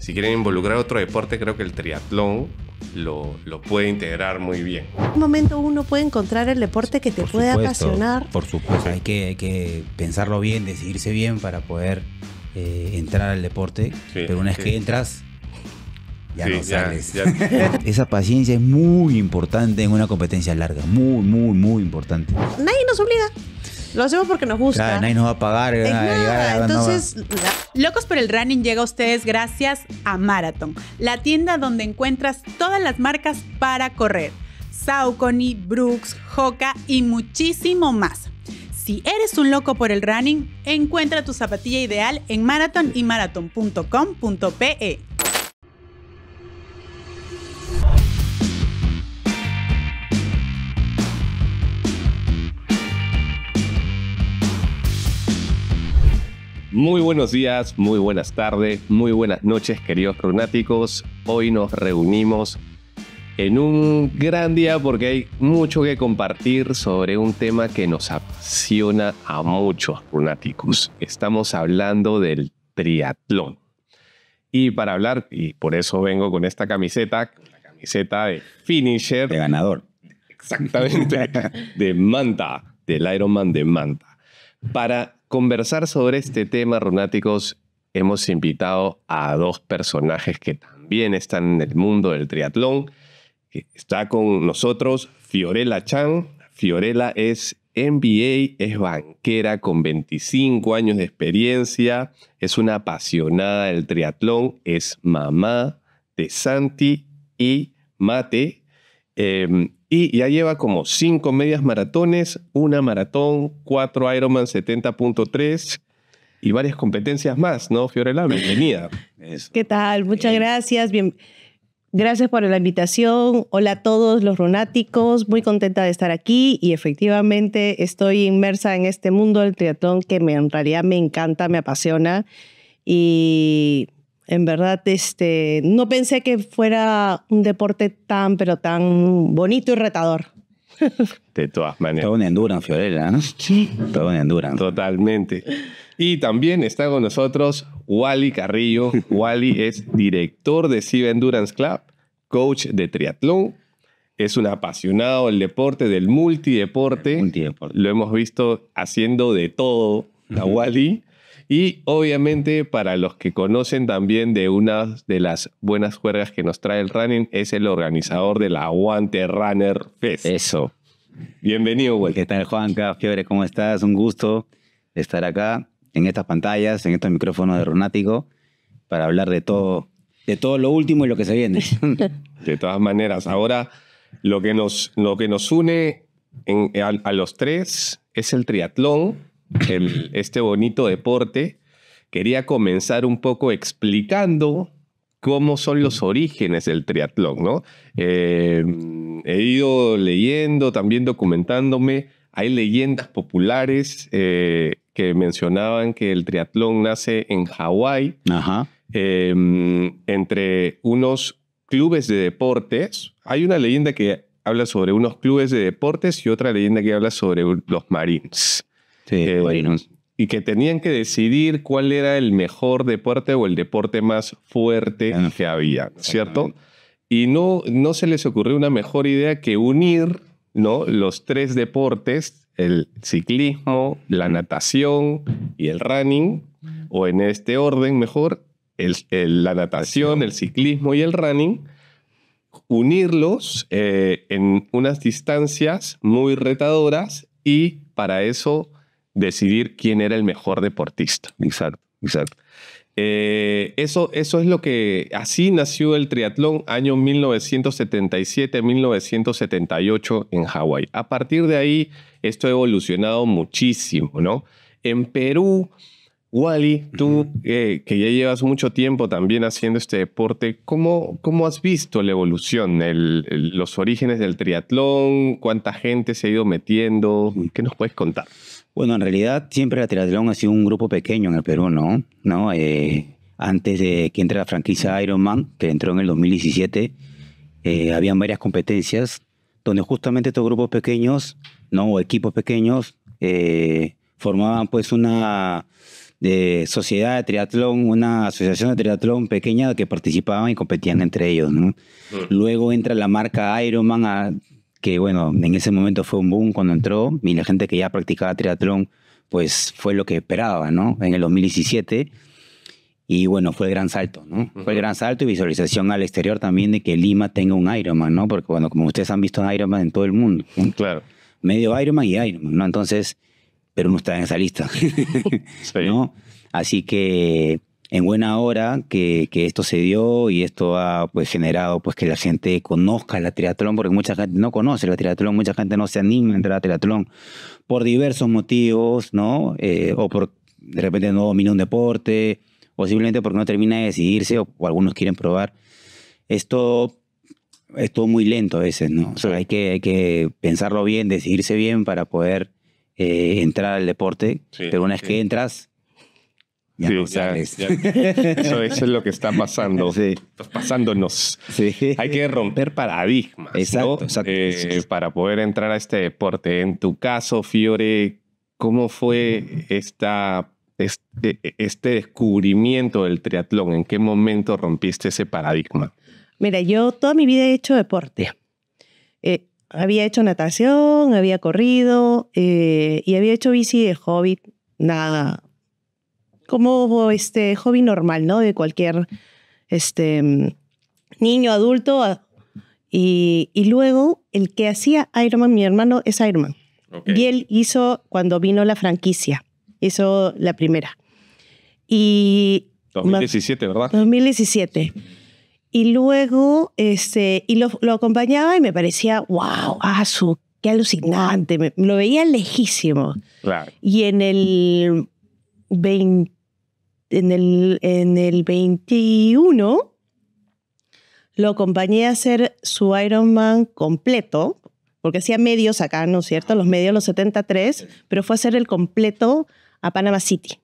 si quieren involucrar otro deporte, creo que el triatlón lo, lo, puede integrar muy bien. En un momento uno puede encontrar el deporte que te puede apasionar. Por supuesto, hay que, que pensarlo bien, decidirse bien para poder eh, entrar al deporte. Pero una vez que entras, ya no sales. Esa paciencia es muy importante en una competencia larga, muy, muy, muy importante. Nadie nos obliga. Lo hacemos porque nos gusta. nadie nos va a pagar. Eh, entonces, Locos por el Running llega a ustedes gracias a Marathon, la tienda donde encuentras todas las marcas para correr. Saucony, Brooks, Hoka y muchísimo más. Si eres un loco por el running, encuentra tu zapatilla ideal en marathon y Muy buenos días, muy buenas tardes, muy buenas noches, queridos cronáticos. Hoy nos reunimos en un gran día porque hay mucho que compartir sobre un tema que nos apasiona a muchos cronáticos. Estamos hablando del triatlón. Y para hablar, y por eso vengo con esta camiseta, la camiseta de Finisher. De ganador. Exactamente. De Manta, del Ironman de Manta. Para conversar sobre este tema, Ronáticos, hemos invitado a dos personajes que también están en el mundo del triatlón. Está con nosotros Fiorella Chan. Fiorella es MBA, es banquera con 25 años de experiencia, es una apasionada del triatlón, es mamá de Santi y Mate. Em, y ya lleva como cinco medias maratones, una maratón, cuatro Ironman 70.3 y varias competencias más, ¿no? Fiorella, bienvenida. ¿Qué tal? Muchas gracias. Bien. Gracias por la invitación. Hola a todos los runáticos Muy contenta de estar aquí y efectivamente estoy inmersa en este mundo del triatlón que me, en realidad me encanta, me apasiona y en verdad, este, no pensé que fuera un deporte tan, pero tan bonito y retador. De todas maneras. Todo un endurance, Fiorella, ¿no? Sí. Todo endurance. Totalmente. Y también está con nosotros Wally Carrillo. Wally es director de Siva Endurance Club, coach de triatlón. Es un apasionado del deporte, del multideporte. multideporte. Lo hemos visto haciendo de todo a Wally. Y obviamente para los que conocen también de una de las buenas juegas que nos trae el running es el organizador del Aguante Runner Fest. Eso. Bienvenido, güey. ¿Qué tal, Juanca? Fiebre, ¿cómo estás? Un gusto estar acá en estas pantallas, en estos micrófonos de Ronático, para hablar de todo, de todo lo último y lo que se viene. de todas maneras, ahora lo que nos, lo que nos une a los tres es el triatlón este bonito deporte, quería comenzar un poco explicando cómo son los orígenes del triatlón, ¿no? Em, he ido leyendo, también documentándome. Hay leyendas populares eh, que mencionaban que el triatlón nace en Hawái, em, entre unos clubes de deportes. Hay una leyenda que habla sobre unos clubes de deportes y otra leyenda que habla sobre los Marines. Eh, y que tenían que decidir cuál era el mejor deporte o el deporte más fuerte que había, ¿cierto? Y no, no se les ocurrió una mejor idea que unir ¿no? los tres deportes, el ciclismo, la natación y el running, o en este orden mejor, la natación, el ciclismo y el running, unirlos eh, en unas distancias muy retadoras y para eso decidir quién era el mejor deportista. Exacto, exacto. Eh, eso, eso es lo que, así nació el triatlón año 1977-1978 en Hawái. A partir de ahí, esto ha evolucionado muchísimo, ¿no? En Perú, Wally, tú eh, que ya llevas mucho tiempo también haciendo este deporte, ¿cómo, cómo has visto la evolución, los orígenes del triatlón, cuánta gente se ha ido metiendo? ¿Qué nos puedes contar? Bueno, en realidad siempre la Triatlón ha sido un grupo pequeño en el Perú, ¿no? ¿No? Eh, antes de que entre la franquicia Ironman, que entró en el 2017, eh, habían varias competencias donde justamente estos grupos pequeños, ¿no? O equipos pequeños eh, formaban pues una de eh, sociedad de triatlón, una asociación de triatlón pequeña que participaban y competían entre ellos. ¿no? Mm. Luego entra la marca Ironman a, ah, que bueno, en ese momento fue un boom cuando entró y la gente que ya practicaba triatlón, pues fue lo que esperaba, ¿no? En el 2017. Y bueno, fue el gran salto, ¿no? Fue el gran salto y visualización al exterior también de que Lima tenga un Ironman, ¿no? Porque bueno, como ustedes han visto Ironman en todo el mundo. Claro. Medio Ironman y Ironman, ¿no? Entonces, pero no está en esa lista, ¿no? Así que en buena hora que, esto se dio y esto ha pues, generado pues, que la gente conozca la triatlón, porque mucha gente no conoce la triatlón, mucha gente no se anima a entrar a triatlón por diversos motivos, ¿no? Eh, o por de repente no domina un deporte, o simplemente porque no termina de decidirse, o, algunos quieren probar. Esto es todo muy lento a veces, ¿no? hay, que, que pensarlo bien, decidirse bien para poder eh, entrar al deporte, pero una vez que entras eso, es lo que está pasando. Pasándonos. Hay que romper paradigmas. Eh, para poder entrar a este deporte. En tu caso, Fiore, ¿cómo fue esta, este, este descubrimiento del triatlón? ¿En qué momento rompiste ese paradigma? Mira, yo toda mi vida he hecho deporte. Eh, había hecho natación, había corrido eh, y había hecho bici de hobby, nada como este hobby normal, ¿no? De cualquier este, niño, adulto. Ah, y, y luego el que hacía Man, mi hermano, es Ironman. Man Y él hizo cuando vino la franquicia, hizo la primera. Y 2017, ¿verdad? 2017. Y luego, este, y lo, lo acompañaba y me parecía, wow, su qué alucinante, lo veía lejísimo. Claro. Y en el 20, en el, en el 21 lo acompañé a hacer su Ironman completo, porque hacía medios acá, ¿no es cierto? Los medios, los 73, pero fue a hacer el completo a Panama City.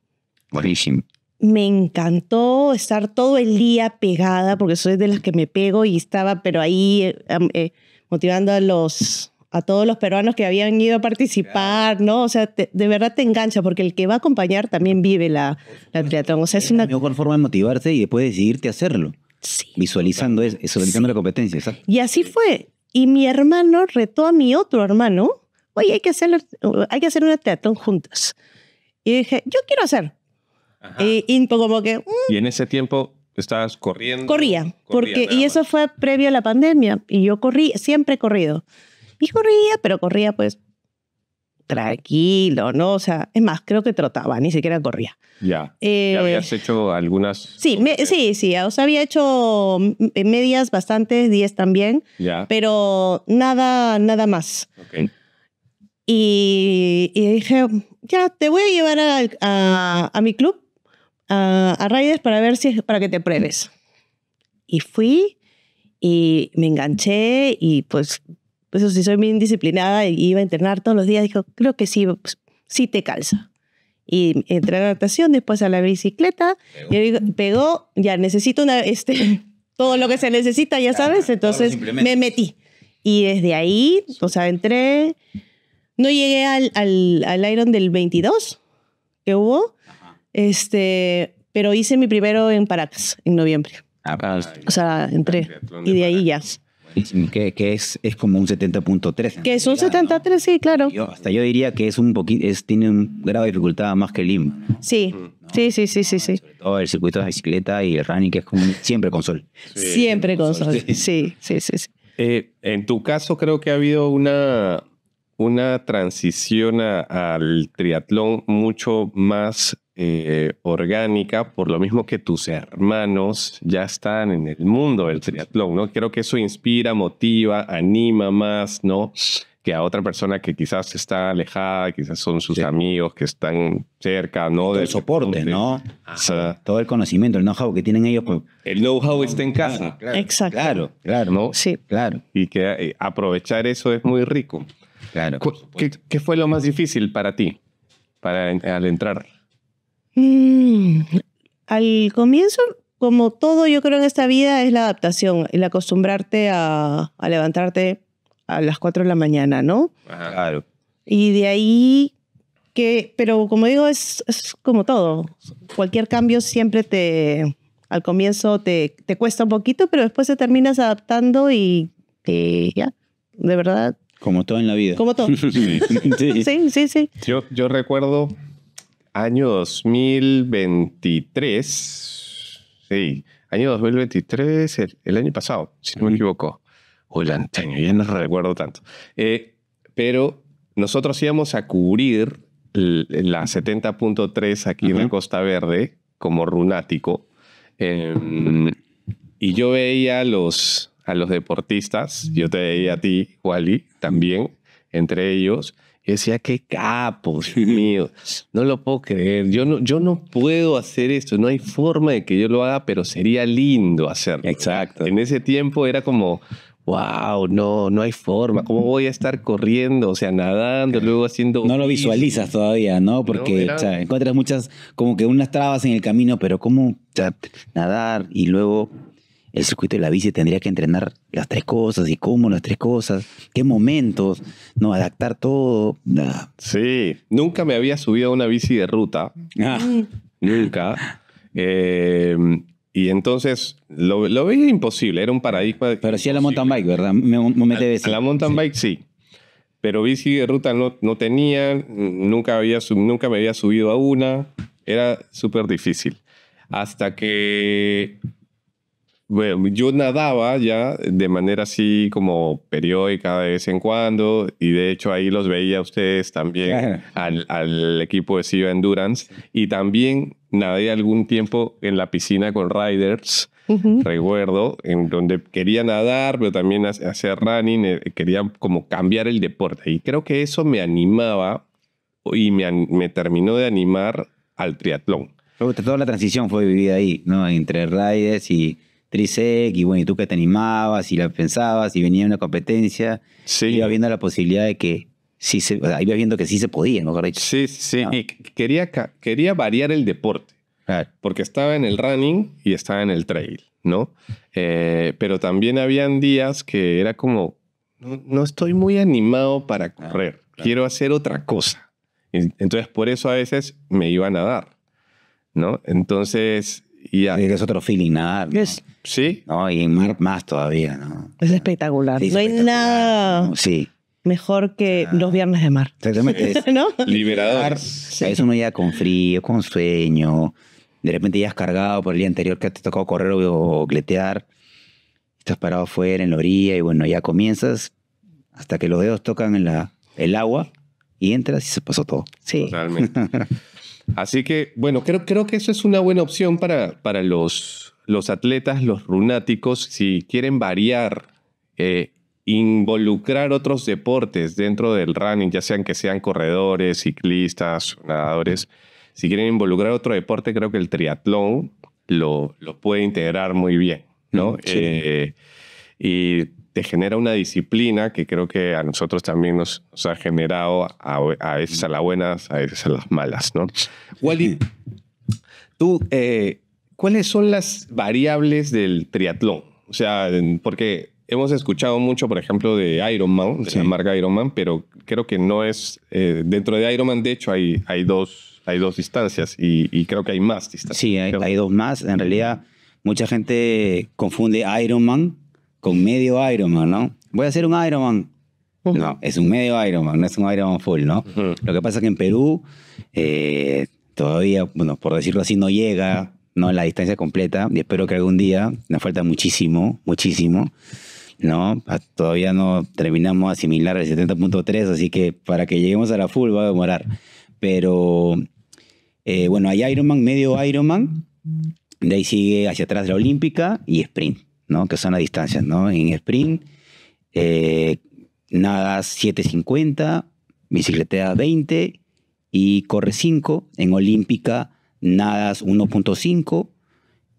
Buenísimo. Me encantó estar todo el día pegada, porque soy de las que me pego y estaba, pero ahí eh, eh, motivando a los a todos los peruanos que habían ido a participar, ¿no? O sea, de verdad te engancha, porque el que va a acompañar también vive la, la triatlón. O sea, es una... mejor forma de motivarte y después decidirte hacerlo. Sí. Visualizando eso, visualizando la competencia. ¿sabes? Y así fue. Y mi hermano retó a mi otro hermano, oye, hay que hacer, hay que hacer una triatlón juntas. Y dije, yo quiero hacer. Y, como que... Mm. Y en ese tiempo estabas corriendo. Corría, porque, y eso fue previo a la pandemia. Y yo corrí, siempre he corrido. Y corría, pero corría pues tranquilo, ¿no? O sea, es más, creo que trotaba, ni siquiera corría. Ya. ¿Ya eh, habías hecho algunas? Sí, sí, sí. O sea, había hecho medias bastantes, 10 también. Ya. Pero nada, nada más. Y, dije, ya, te voy a llevar a, a, mi club, a, a Raiders, para ver si para que te pruebes. Y fui y me enganché y pues eso si soy bien disciplinada y iba a entrenar todos los días, dijo, creo que sí, pues, sí te calza. Y entré a la natación, después a la bicicleta, pegó, y pegó ya necesito una, este, todo lo que se necesita, ya sabes, entonces me metí. Y desde ahí, o sea, entré, no llegué al, al, al Iron del 22 que hubo, este, pero hice mi primero en Paracas, en noviembre. Ah, o sea, entré. Y de ahí ya que, es, es, como un 70.3. Que es un 73, sí, claro. hasta yo diría que es un poquito, es, tiene un grado de dificultad más que el IM. Sí. sí. Sí, sí, sí, todo el circuito de bicicleta y el running, que es siempre con sol. siempre con sol, sí, sí, sí. Eh, en tu caso creo que ha habido una, una transición al triatlón mucho más eh, orgánica, por lo mismo que tus hermanos ya están en el mundo del triatlón, ¿no? Creo que eso inspira, motiva, anima más, ¿no? Que a otra persona que quizás está alejada, quizás son sus amigos que están cerca, ¿no? el soporte, ¿no? Todo el conocimiento, el know-how que tienen ellos. Pues, el know-how está en casa. Ah, claro, Exacto. Claro, claro, Sí. Claro. Y que eh, aprovechar eso es muy rico. Claro. ¿Qué, ¿Qué fue lo más difícil para ti? Para al entrar Mm. al comienzo, como todo yo creo en esta vida, es la adaptación, el acostumbrarte a, levantarte a las 4 de la mañana, ¿no? Claro. Y de ahí que, pero como digo, es, como todo. Cualquier cambio siempre te, al comienzo te, te cuesta un poquito, pero después te terminas adaptando y, ya, de verdad. Como todo en la vida. Como todo. sí, sí, sí. sí. Yo, yo recuerdo año 2023. Sí, año 2023, el, año pasado, si no me equivoco. O el antaño, ya no recuerdo tanto. Eh, pero nosotros íbamos a cubrir la 70.3 aquí en Costa Verde como runático. Em, y yo veía los, a los deportistas, yo te veía a ti, Wally, también entre ellos. Y decía, qué capo, Dios mío, no lo puedo creer. Yo no, yo no puedo hacer esto, no hay forma de que yo lo haga, pero sería lindo hacerlo. Exacto. En ese tiempo era como, wow, no, no hay forma, ¿cómo voy a estar corriendo? O sea, nadando, luego haciendo... No lo visualizas todavía, ¿no? Porque encuentras muchas, como que unas trabas en el camino, pero ¿cómo nadar y luego el circuito de la bici tendría que entrenar las tres cosas y cómo las tres cosas, qué momentos, no adaptar todo. Sí, nunca me había subido a una bici de ruta. Ah. Nunca. Em, y entonces lo, lo, veía imposible, era un paradigma. Pero sí a la mountain bike, ¿verdad? Me, a, la mountain bike sí. Pero bici de ruta no, no tenía, nunca, había, nunca me había subido a una, era súper difícil. Hasta que bueno, yo nadaba ya de manera así como periódica de vez en cuando y de hecho ahí los veía ustedes también al, al, equipo de SIVA Endurance y también nadé algún tiempo en la piscina con Riders. recuerdo, en donde quería nadar, pero también hacer running, eh, quería como cambiar el deporte. Y creo que eso me animaba y me, me terminó de animar al triatlón. toda la transición fue vivida ahí, ¿no? Entre riders y Trisec, y bueno, y tú que te animabas y la pensabas y venía una competencia, sí. iba viendo la posibilidad de que sí se, iba viendo que sí se podía, mejor dicho. Sí, sí, y quería, quería variar el deporte, claro. porque estaba en el running y estaba en el trail, ¿no? Eh, pero también habían días que era como, no, no estoy muy animado para correr, quiero hacer otra cosa. Entonces, por eso a veces me iba a nadar, ¿no? Entonces, es otro feeling nadar. sí. No, y en mar más todavía, ¿no? Es espectacular. no hay nada. Sí. Mejor que los viernes de mar. Exactamente. Liberador. Sí. A uno ya con frío, con sueño. De repente ya has cargado por el día anterior que te tocó correr o gletear. Estás parado afuera en la orilla y bueno, ya comienzas hasta que los dedos tocan el agua y entras y se pasó todo. Sí. Totalmente. Así que, bueno, creo, creo que eso es una buena opción para, para los, los atletas, los runáticos, si quieren variar, eh, involucrar otros deportes dentro del running, ya sean que sean corredores, ciclistas, nadadores. Si quieren involucrar otro deporte, creo que el triatlón lo, lo puede integrar muy bien, ¿no? Mm, eh, y te genera una disciplina que creo que a nosotros también nos, ha generado a, veces a las buenas, a veces a las malas, ¿no? Wally, tú, eh, ¿cuáles son las variables del triatlón? O sea, porque hemos escuchado mucho, por ejemplo, de Ironman, de la marca Ironman, pero creo que no es... Eh, dentro de Ironman, de hecho, hay, hay, dos, hay dos distancias y, creo que hay más distancias. Sí, hay, hay, dos más. En realidad, mucha gente confunde Ironman con medio Ironman, ¿no? Voy a hacer un Ironman. Oh. No, es un medio Ironman, no es un Ironman full, ¿no? Lo que pasa es que en Perú eh, todavía, bueno, por decirlo así, no llega, ¿no? La distancia completa y espero que algún día, nos falta muchísimo, muchísimo, ¿no? Ah, todavía no terminamos de asimilar el 70.3, así que para que lleguemos a la full va a demorar. Pero, eh, bueno, hay Ironman, medio Ironman, de ahí sigue hacia atrás la olímpica y sprint. ¿no? que son las distancias. ¿no? En sprint, nadas eh, nada 750, bicicleta 20 y corre 5. En olímpica, nadas 1.5,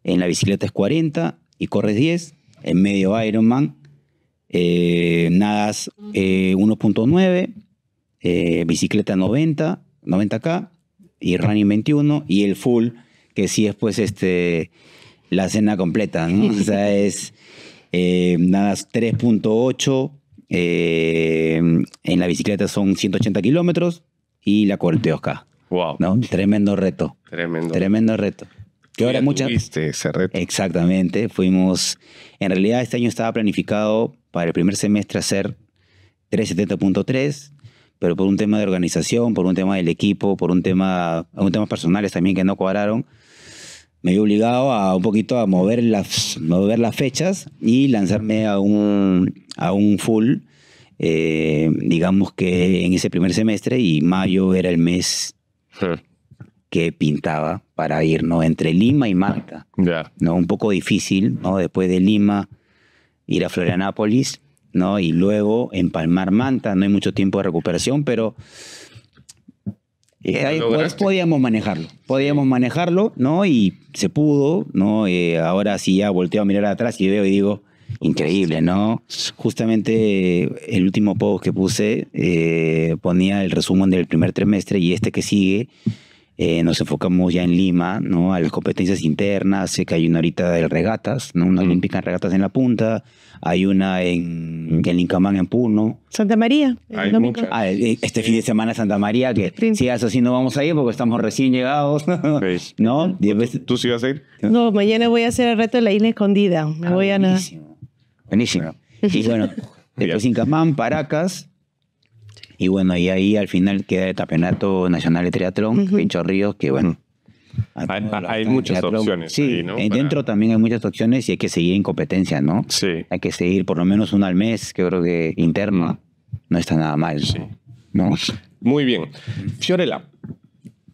en la bicicleta es 40 y corre 10. En medio Ironman, eh, nadas 1.9, eh, bicicleta 90, 90K y running 21 y el full, que sí es pues este la cena completa, ¿no? o sea, es eh, nada, 3.8, eh, en la bicicleta son 180 kilómetros y la 42K. Wow. ¿no? Tremendo reto. Tremendo. Tremendo reto. Que ahora muchas. ese reto. Exactamente. Fuimos. En realidad, este año estaba planificado para el primer semestre hacer 370.3, pero por un tema de organización, por un tema del equipo, por un tema, un temas personales también que no cuadraron, me he obligado a un poquito a mover las, mover las fechas y lanzarme a un, a un full, eh, digamos que en ese primer semestre y mayo era el mes que pintaba para ir entre Lima y Manta. ¿no? Un poco difícil, ¿no? después de Lima ir a Florianápolis ¿no? y luego empalmar Manta, no hay mucho tiempo de recuperación, pero pues, podíamos manejarlo, podíamos manejarlo, ¿no? Y se pudo, ¿no? Eh, ahora sí ya volteo a mirar atrás y veo y digo, increíble, ¿no? Justamente eh, el último post que puse eh, ponía el resumen del primer trimestre y este que sigue eh, nos enfocamos ya en Lima, ¿no? A las competencias internas, sé que hay una ahorita de regatas, ¿no? Una olímpica en regatas en La Punta, hay una en, en Incamán en Puno. Santa María. Hay ah, e, este fin de semana Santa María, que si haces así no vamos a ir porque estamos recién llegados, ¿no? ¿Tú, sí vas a ir? No, mañana voy a hacer el reto de la isla escondida. Me ah, voy buenísimo. a... Buenísimo. Buenísimo. Y bueno, Incamán, Paracas, y bueno, y ahí al final queda el Campeonato Nacional de Triatlón, Pincho Ríos, que bueno. Hay, muchas opciones. Sí, eh, dentro también hay muchas opciones y hay que seguir en competencia, ¿no? Sí. Hay que seguir por lo menos una al mes, que creo que interna, no está nada mal. Sí. ¿no? Muy bien. Fiorella,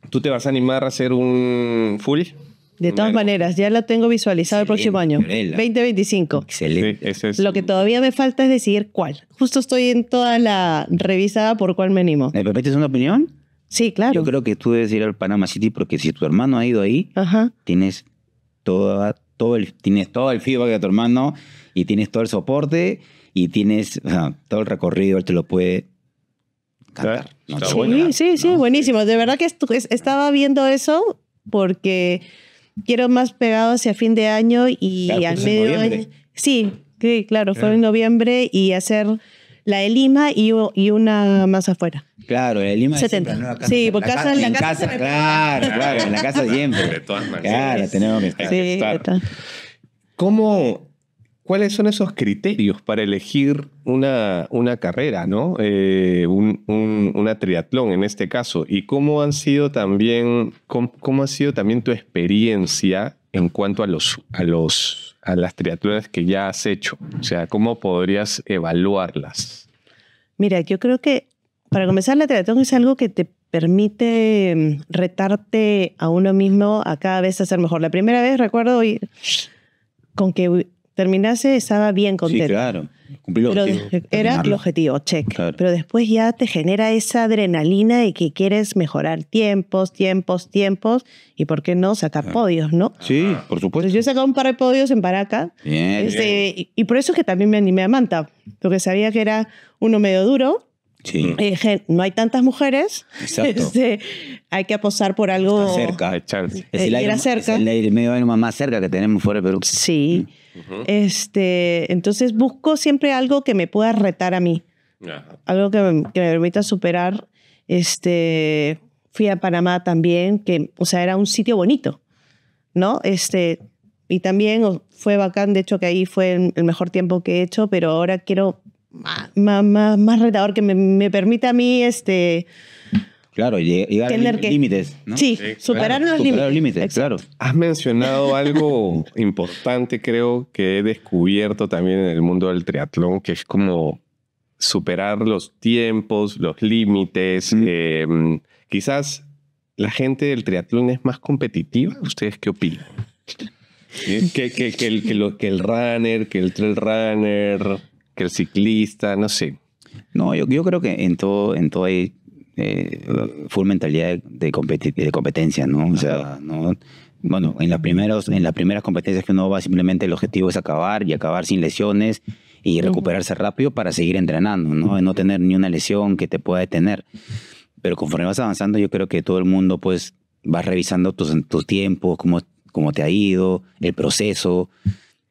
¿tú te vas a animar a hacer un full? De todas maneras, ya la tengo visualizada el próximo año. 2025. Excelente. es. Lo que todavía me falta es decidir cuál. Justo estoy en toda la revisada por cuál me animo. ¿Me permites una opinión? Sí, claro. Yo creo que tú debes ir al Panama City porque si tu hermano ha ido ahí, tienes toda, todo el, tienes todo el feedback de tu hermano y tienes todo el soporte y tienes todo el recorrido, él te lo puede cantar. sí, sí, sí, buenísimo. De verdad que estaba viendo eso porque quiero más pegado hacia fin de año y pues al medio año. Sí, sí, claro, fue eh. en noviembre y hacer la de Lima y, y una más afuera. Claro, la de Lima. 70. casa, sí, por la casa, en la casa. claro, claro, en la casa siempre. De todas maneras. Claro, tenemos que estar. Sí, ¿Cómo ¿Cuáles son esos criterios para elegir una, una carrera, ¿no? Eh, un, una triatlón en este caso? ¿Y cómo, han sido también, cómo, ha sido también tu experiencia en cuanto a, los, a, los, a las triatlones que ya has hecho? O sea, ¿cómo podrías evaluarlas? Mira, yo creo que para comenzar la triatlón es algo que te permite mm, retarte a uno mismo a cada vez hacer mejor. La primera vez recuerdo con que terminase estaba bien contento. Sí, claro. el objetivo. era el objetivo, check. Pero después ya te genera esa adrenalina de que quieres mejorar tiempos, tiempos, tiempos y por qué no sacar podios, ¿no? Sí, por supuesto. yo he sacado un par de podios en Baraca. este, Y, por eso es que también me animé a Manta, porque sabía que era uno medio duro. Sí. Eh, no hay tantas mujeres. Exacto. Este, hay que apostar por algo. Está cerca, eh, Es el, aire, Es medio más cerca que tenemos fuera de Perú. Sí. Mm este, entonces busco siempre algo que me pueda retar a mí, algo que me, permita superar. Este, fui a Panamá también, que, o sea, era un sitio bonito, ¿no? Este, y también fue bacán, de hecho, que ahí fue el, mejor tiempo que he hecho, pero ahora quiero más, más, retador que me, me permita a mí este, Claro, llegar Tener a límites. Sí, superar los límites. claro. Has mencionado algo importante, creo, que he descubierto también en el mundo del triatlón, que es como superar los tiempos, los límites. Em, quizás la gente del triatlón es más competitiva. ¿Ustedes qué opinan? que, el, runner, que el trail runner, que el ciclista, no sé. No, yo, yo creo que en todo, en todo hay eh, full mentalidad de, de, competencia, ¿no? O sea, no, bueno, en las, primeros, en las primeras competencias que uno va, simplemente el objetivo es acabar y acabar sin lesiones y recuperarse rápido para seguir entrenando, ¿no? No tener ni una lesión que te pueda detener. Pero conforme vas avanzando, yo creo que todo el mundo, pues, vas revisando tus, tus tiempos, cómo, cómo te ha ido, el proceso,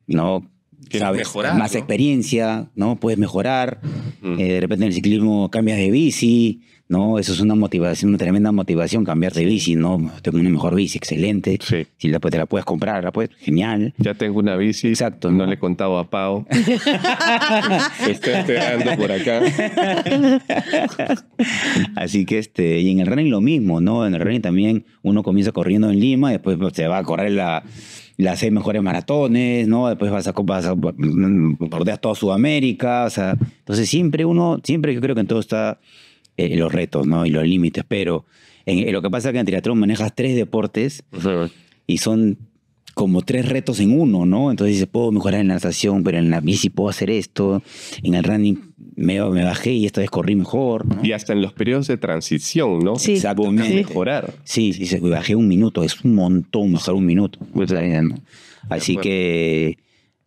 ¿no? Sabes, mejorar, más experiencia, ¿no? Puedes mejorar. Eh, de repente en el ciclismo cambias de bici, ¿no? Eso es una motivación, una tremenda motivación, cambiar de bici, ¿no? Tengo una mejor bici, excelente. Si la, pues, te la puedes comprar, la puedes, genial. Ya tengo una bici. Exacto. No, le he contado a Pau. Está esperando por acá. Así que, este, y en el running lo mismo, ¿no? En el running también uno comienza corriendo en Lima, y después pues, se va a correr la las seis mejores maratones, ¿no? Después vas a, vas toda Sudamérica, o sea, entonces siempre uno, siempre yo creo que en todo está eh, los retos ¿no? y los límites. Pero eh, lo que pasa es que en triatlón manejas tres deportes y son como tres retos en uno, ¿no? Entonces dices, puedo mejorar en la natación, pero en la bici puedo hacer esto, en el running me, bajé y esta vez corrí mejor. Y hasta en los periodos de transición, ¿no? Sí, Sí. mejorar. Sí, sí, bajé un minuto, es un montón mejorar un minuto. Así que,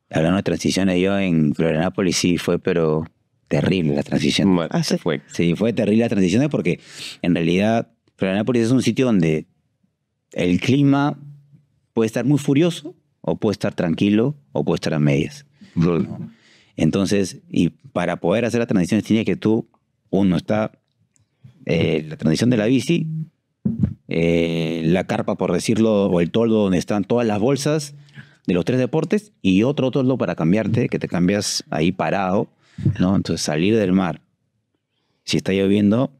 hablando de transiciones, yo en Florianópolis sí fue, pero terrible la transición ah, sí. Fue. fue terrible la transición porque en realidad Florianópolis es un sitio donde el clima puede estar muy furioso o puede estar tranquilo o puede estar a medias. Entonces, y para poder hacer las transiciones tiene que tú, uno está eh, la transición de la bici, eh, la carpa, por decirlo, o el toldo donde están todas las bolsas de los tres deportes y otro toldo para cambiarte, que te cambias ahí parado ¿no? Entonces salir del mar. Si está lloviendo,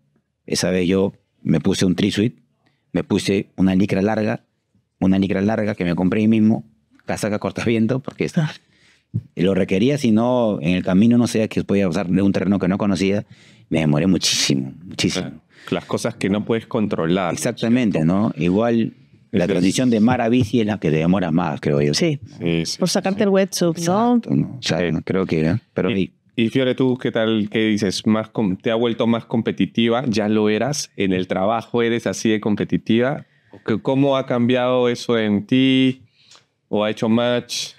esa vez yo me puse un trisuit, me puse una licra larga, una licra larga que me compré ahí mismo, casaca cortaviento, porque está, lo requería, si no, en el camino no sea que podía pasar de un terreno que no conocía, me demoré muchísimo, muchísimo. Las cosas que no puedes controlar. Exactamente, ¿no? Igual la transición de mar a bici es la que te demora más, creo yo. Sí. Por sacarte el wetsuit, ¿no? Exacto, creo que, ¿eh? pero y Fiore, ¿tú qué tal? ¿Qué dices? Más ¿Te ha vuelto más competitiva? ¿Ya lo eras? ¿En el trabajo eres así de competitiva? ¿Cómo ha cambiado eso en ti? ¿O ha hecho match?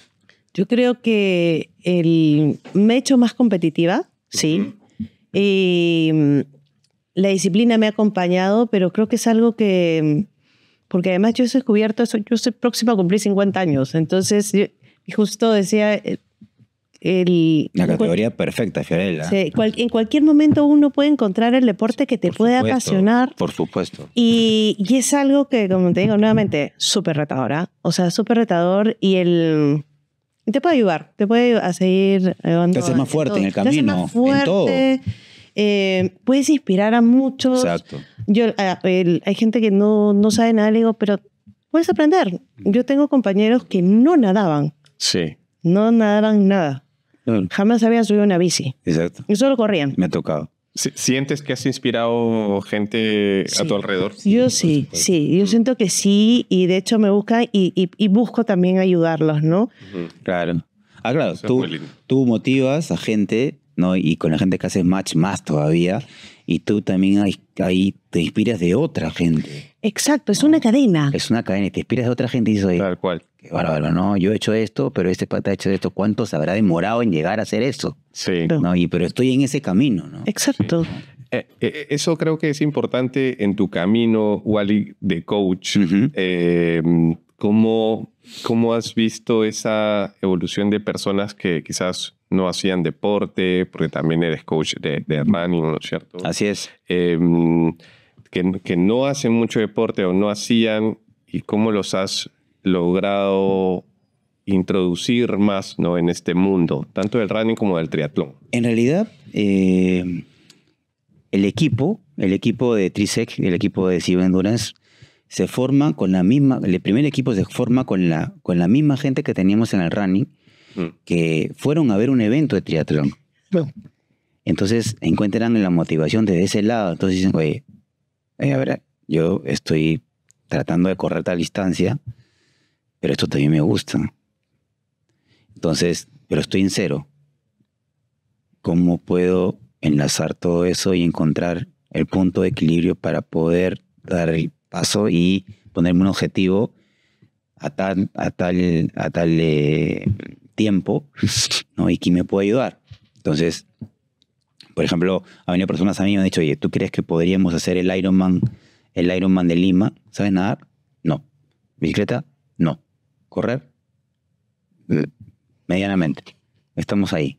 Yo creo que el, me he hecho más competitiva, sí. Y mm, la disciplina me ha acompañado, pero creo que es algo que... Mm, porque además yo he descubierto eso, yo soy próxima a cumplir 50 años, entonces... justo decía, eh, la categoría perfecta, Fiorella. en cualquier momento uno puede encontrar el deporte que te puede apasionar. Por supuesto. Y, es algo que, como te digo nuevamente, súper retadora. ¿ah? O sea, súper retador y el... Te puede ayudar, te puede a seguir... Te hace más fuerte en el camino, en todo. Eh, puedes inspirar a muchos. Exacto. Ah, hay gente que no, no sabe nada, digo, pero puedes aprender. Yo tengo compañeros que no nadaban. Sí. No nadaban nada Mm. Jamás había subido una bici. Exacto. Y solo corrían. Me ha tocado. ¿Sientes que has inspirado gente a tu alrededor? Yo sí, sí, yo mm. siento que sí y de hecho me buscan y, busco también ayudarlos, ¿no? Claro. Ah, claro, tú, motivas a gente, ¿no? Y con la gente que haces match más todavía y tú también ahí, ahí te inspiras de otra gente. Exacto, es una cadena. Es una cadena, y te inspiras de otra gente y eso Tal cual. Bueno, no, yo he hecho esto, pero este pata ha hecho esto, ¿cuánto se habrá demorado en llegar a hacer eso? Sí. Y, pero estoy en ese camino, ¿no? Exacto. Eh, eh, eso creo que es importante en tu camino, Wally, de coach. Em, ¿cómo, has visto esa evolución de personas que quizás no hacían deporte, porque también eres coach de, de running, ¿no es cierto? Así es. Em, que, no hacen mucho deporte o no hacían, y cómo los has logrado introducir más ¿no? en este mundo, tanto del running como del triatlón? En realidad, eh, el equipo, el equipo de Trisec, el equipo de Cibendurance Endurance, se forma con la misma, el primer equipo se forma con la, con la misma gente que teníamos en el running, mm. que fueron a ver un evento de triatlón. Entonces encuentran la motivación desde ese lado. Entonces dicen, oye, eh, a ver, yo estoy tratando de correr tal distancia, pero esto también me gusta. Entonces, pero estoy en cero. ¿Cómo puedo enlazar todo eso y encontrar el punto de equilibrio para poder dar el paso y ponerme un objetivo a tal, a tal, a tal eh, tiempo ¿no? y quién me puede ayudar? Entonces, por ejemplo, ha venido personas a mí y me han dicho, oye, ¿tú crees que podríamos hacer el Ironman, el Ironman de Lima? ¿Sabes nadar? No. ¿Bicicleta? No correr medianamente. Estamos ahí.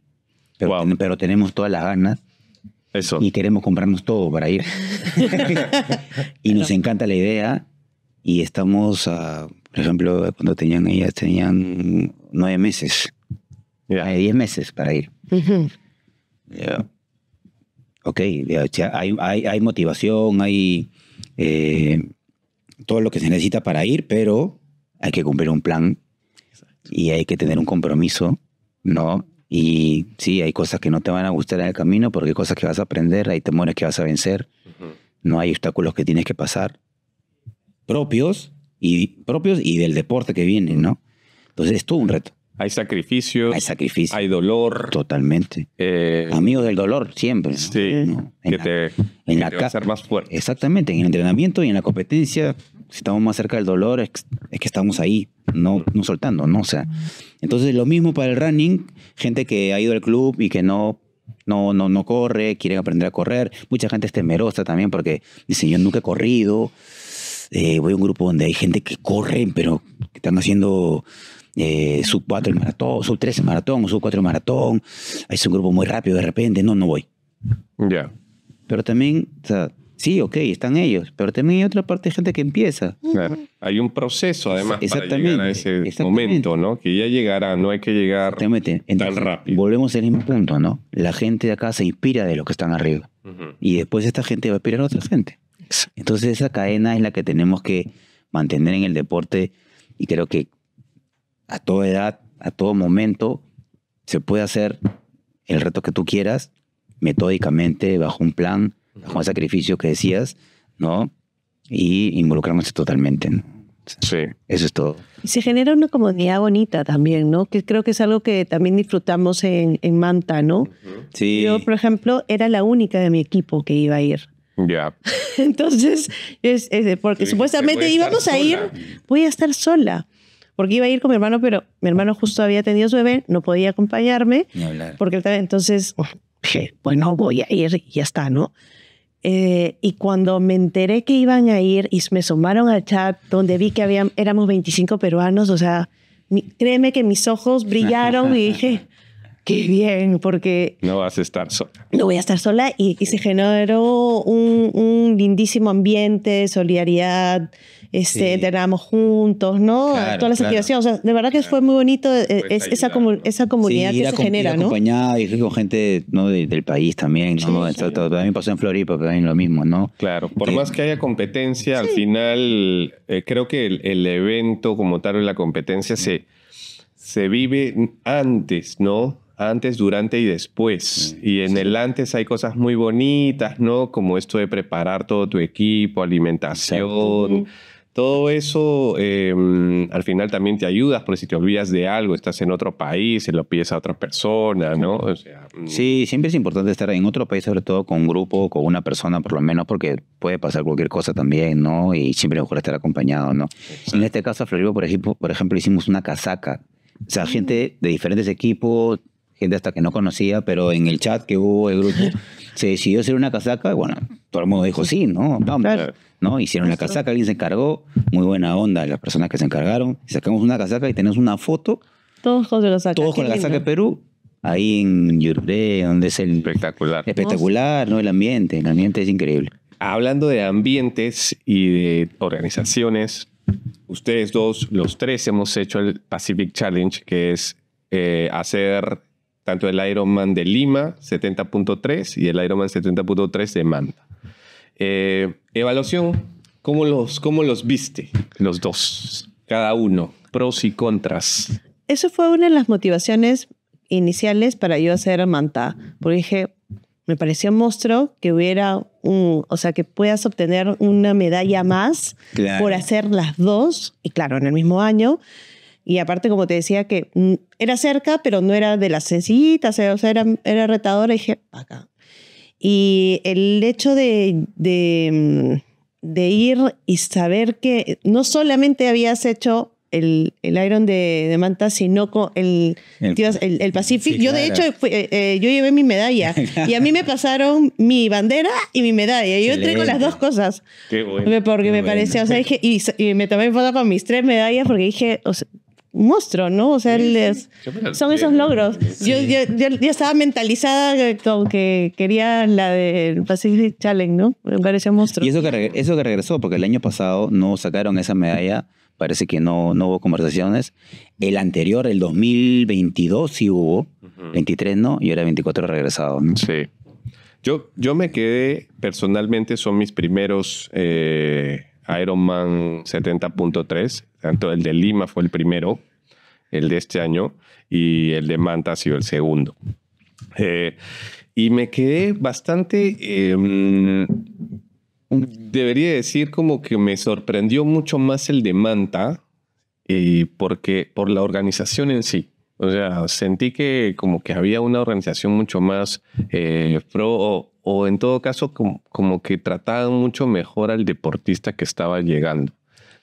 Pero, pero tenemos todas las ganas. Eso. Y queremos comprarnos todo para ir. y nos encanta la idea. Y estamos, por ejemplo, cuando tenían ellas, tenían nueve meses. diez meses para ir. Ok, Hay, hay, motivación, hay eh, todo lo que se necesita para ir, pero hay que cumplir un plan y hay que tener un compromiso, ¿no? Y sí, hay cosas que no te van a gustar en el camino porque hay cosas que vas a aprender, hay temores que vas a vencer, no hay obstáculos que tienes que pasar propios y propios y del deporte que vienen, ¿no? Entonces es todo un reto. Hay sacrificio, Hay sacrificio Hay dolor. Totalmente. amigos eh, Amigo del dolor, siempre. que te, te va a hacer más fuerte. Exactamente, en el entrenamiento y en la competencia si estamos más cerca del dolor, es, que estamos ahí, no, no soltando, ¿no? O sea, entonces lo mismo para el running, gente que ha ido al club y que no no, no, no corre, quieren aprender a correr. Mucha gente es temerosa también porque dice, yo nunca he corrido. Eh, voy a un grupo donde hay gente que corre, pero que están haciendo eh, sub 4 el maratón, sub 13 maratón, sub 4 maratón. Es un grupo muy rápido de repente. No, no voy. Ya. Pero también, o sea, Sí, ok, están ellos, pero también hay otra parte de gente que empieza. Claro. Hay un proceso además para llegar ese momento, ¿no? Que ya llegará, no hay que llegar tan rápido. Volvemos al mismo punto, ¿no? La gente de acá se inspira de los que están arriba y después esta gente va a inspirar a otra gente. Entonces esa cadena es la que tenemos que mantener en el deporte y creo que a toda edad, a todo momento, se puede hacer el reto que tú quieras, metódicamente, bajo un plan con el sacrificio que decías, ¿no? Y involucrarnos totalmente, Sí. Eso es todo. se genera una comunidad bonita también, ¿no? Que creo que es algo que también disfrutamos en, en Manta, ¿no? Sí. Yo, por ejemplo, era la única de mi equipo que iba a ir. Ya. Entonces, es, porque supuestamente íbamos a ir, voy a estar sola. Porque iba a ir con mi hermano, pero mi hermano justo había tenido su bebé, no podía acompañarme. Ni hablar. Porque él también, entonces, oh, bueno, voy a ir y ya está, ¿no? Eh, y cuando me enteré que iban a ir y me sumaron al chat donde vi que habían éramos 25 peruanos, o sea, créeme que mis ojos brillaron y dije, qué bien, porque... No vas a estar sola. No voy a estar sola y, se generó un, lindísimo ambiente, solidaridad, este, juntos, ¿no? Todas las la o sea, de verdad que fue muy bonito eh, pues esa, comunidad que se genera, ir ¿no? acompañada y con gente del país también, ¿no? también pasó en Floripa, pero también lo mismo, ¿no? Claro, por eh, más que haya competencia, al final eh, creo que el, evento como tal o la competencia se, se vive antes, ¿no? antes, durante y después. y en el antes hay cosas muy bonitas, ¿no? Como esto de preparar todo tu equipo, alimentación. Todo eso em, al final también te ayudas, porque si te olvidas de algo, estás en otro país, se lo pides a otra persona, ¿no? Mm. sí, siempre es importante estar en otro país, sobre todo con un grupo, con una persona por lo menos, porque puede pasar cualquier cosa también, ¿no? Y siempre mejor estar acompañado, ¿no? En este caso, a por ejemplo, por ejemplo, hicimos una casaca. O sea, gente de diferentes equipos, gente hasta que no conocía, pero en el chat que hubo el grupo, se decidió hacer una casaca, bueno, todo el mundo dijo sí, ¿no? Vamos, ¿no? Hicieron la casaca, alguien se encargó, muy buena onda las personas que se encargaron, sacamos una casaca y tenemos una foto. Todos con la casaca. Todos con la de Perú, ahí en Yurde, donde es el... Espectacular. Espectacular, ¿no? El ambiente, el ambiente es increíble. Hablando de ambientes y de organizaciones, ustedes dos, los tres, hemos hecho el Pacific Challenge, que es eh, hacer tanto el Ironman de Lima 70.3 y el Ironman 70.3 de Manta. Eh, evaluación, ¿cómo los, ¿cómo los viste los dos? Cada uno, pros y contras. Eso fue una de las motivaciones iniciales para yo hacer Manta, porque dije, me pareció monstruo que hubiera un, o sea, que puedas obtener una medalla más por hacer las dos, y claro, en el mismo año. Y aparte, como te decía, que mm, era cerca, pero no era de las sencillitas, o sea, era, era retadora. Y dije, acá. Y el hecho de, de, mm, ir y saber que no solamente habías hecho el, el Iron de, de Manta, sino con el, el, el, Pacific. yo, de hecho, eh, eh, yo llevé mi medalla y a mí me pasaron mi bandera y mi medalla. Yo entrego las dos cosas. Qué bueno, porque me parecía, o sea, dije, y, me tomé foto con mis tres medallas porque dije, o sea, monstruo, ¿no? O sea, son esos logros. Yo, yo, estaba mentalizada eh, con que quería la del Pacific Challenge, ¿no? Me parecía monstruo. Y eso que, eso que regresó, porque el año pasado no sacaron esa medalla, parece que no, no hubo conversaciones. El anterior, el 2022, sí hubo, 23 no, y ahora 24 regresado. Sí. Yo, yo me quedé, personalmente, son mis primeros... Eh, Ironman 70.3 tanto el de Lima fue el primero, el de este año, y el de Manta ha sido el segundo. Eh, y me quedé bastante, em, debería decir como que me sorprendió mucho más el de Manta, porque por la organización en sí. O sea, sentí que como que había una organización mucho más eh, pro o, en todo caso como, que trataba mucho mejor al deportista que estaba llegando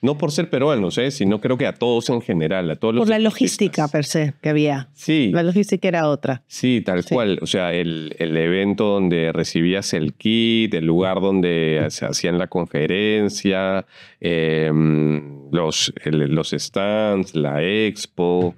no por ser peruanos, sé ¿eh? sino creo que a todos en general, a todos Por la logística per se que había. Sí. La logística era otra. Sí, tal cual. O sea, el, evento donde recibías el kit, el lugar donde se hacían la conferencia, em, los, los stands, la expo.